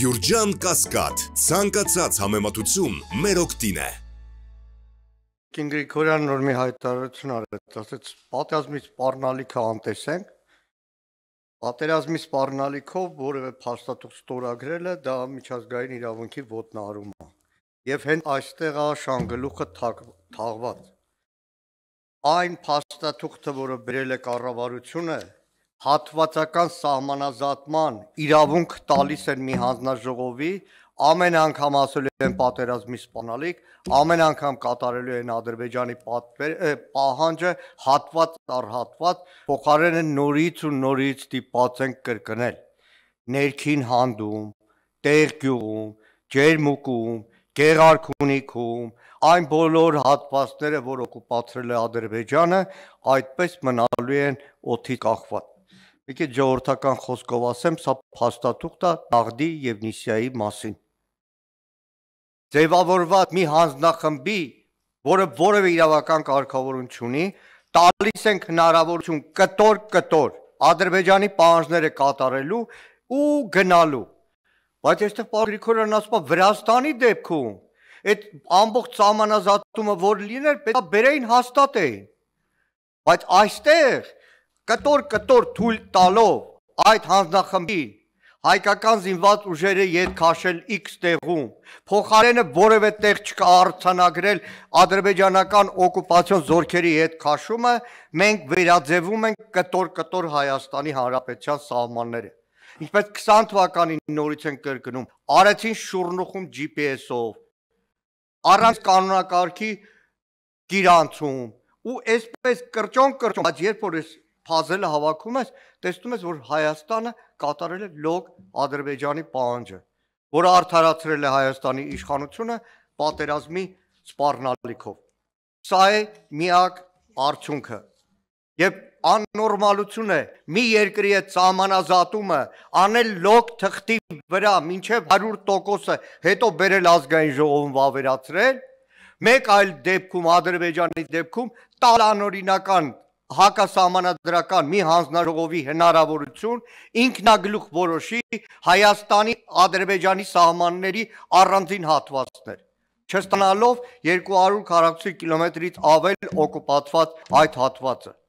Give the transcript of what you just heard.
Գյուրջան Կասկադ, ցանկացած համեմատություն մեր օգտին է։ Կին Գրիգորյանն որ մի հայտարարություն արեց, ասեց պատերազմից սпарնալիքը անտեսենք։ Պատերազմի սпарնալիքով որևէ փաստաթուղթ ստորագրելը դա միջազգային իրավունքի ոտնարում է։ Եվ հենց այստեղ է շանգլուխը թաղված։ Այն փաստաթուղթը, որը բերել է կառավարությունը, հատվածական սահմանազատման իրավունք տալիս են մի հանձնաժողովի, ամեն անգամ ասելու են պատերազմի սպանալիք, ամեն անգամ կատարելու են Ադրբեջանի պատվեր, պահանջը հատված առ հատված, փոխարեն են նորից ու նորից դիպացեն կրկնել ներքին հանդում, տեղգյուղում, ջերմուկում, Գեղարքունիքում այն բոլոր հատվածները, որ օկուպացրել է Ադրբեջանը, այդպես մնալու են օթի կախված մի քիչ ժողովրդական խոսքով ասեմ, սա փաստաթուղթ է Աղդի եւ Նիսիայի մասին։ Ձևավորված մի հանձնախմբի, որը որևէ իրավական կարգավորում չունի, տալիս են հնարավորություն կտոր-կտոր Ադրբեջանի պահանջները կատարելու ու գնալու։ Բայց այստեղ պարոն Գրիգորյանն ասում է Վրաստանի դեպքում այդ ամբողջ ճամանազատումը որ լիներ, պետք է բերեին հաստատեին։ Բայց այստեղ կտոր-կտոր թույլ տալով այդ հանձնախմբի հայկական զինված ուժերը ետ քաշել X տեղում, փոխարենը որևէ տեղ չկա արցանագրել ադրբեջանական օկուպացիոն զորքերի հետ քաշումը, մենք վերաձևում ենք կտոր-կտոր Հայաստանի Հանրապետության սահմանները։ Ինչպես 20 թվականին նորից են կրկնում, արեցին շուրնուխում GPS-ով, առանց կանոնակարգի գիրանցում, ու այսպես կրճոն կրճոն, բայց երբ որ այս փազելը հավաքում ես, տեսնում ես, որ Հայաստանը կատարել է լոկ Ադրբեջանի պահանջը, որը արդարացրել է Հայաստանի իշխանությունը պատերազմի սպառնալիքով։ Սա է միակ արդյունքը։ Եվ աննորմալություն է մի երկրի այդ ճամանազատումը անել լոկ թղթի վրա մինչև 100%-ը հետո բերել ազգային ժողովում վավերացրել մեկ այլ դեպքում ադրբեջանի դեպքում տալանօրինական հակասահմանադրական մի հանձնաժողովի հնարավորություն ինքնագլուխ որոշի Հայաստանի Ադրբեջանի սահմանների առանձին հատվածներ չստանալով 240 կիլոմետրից ավել օկուպացված այդ հատվածը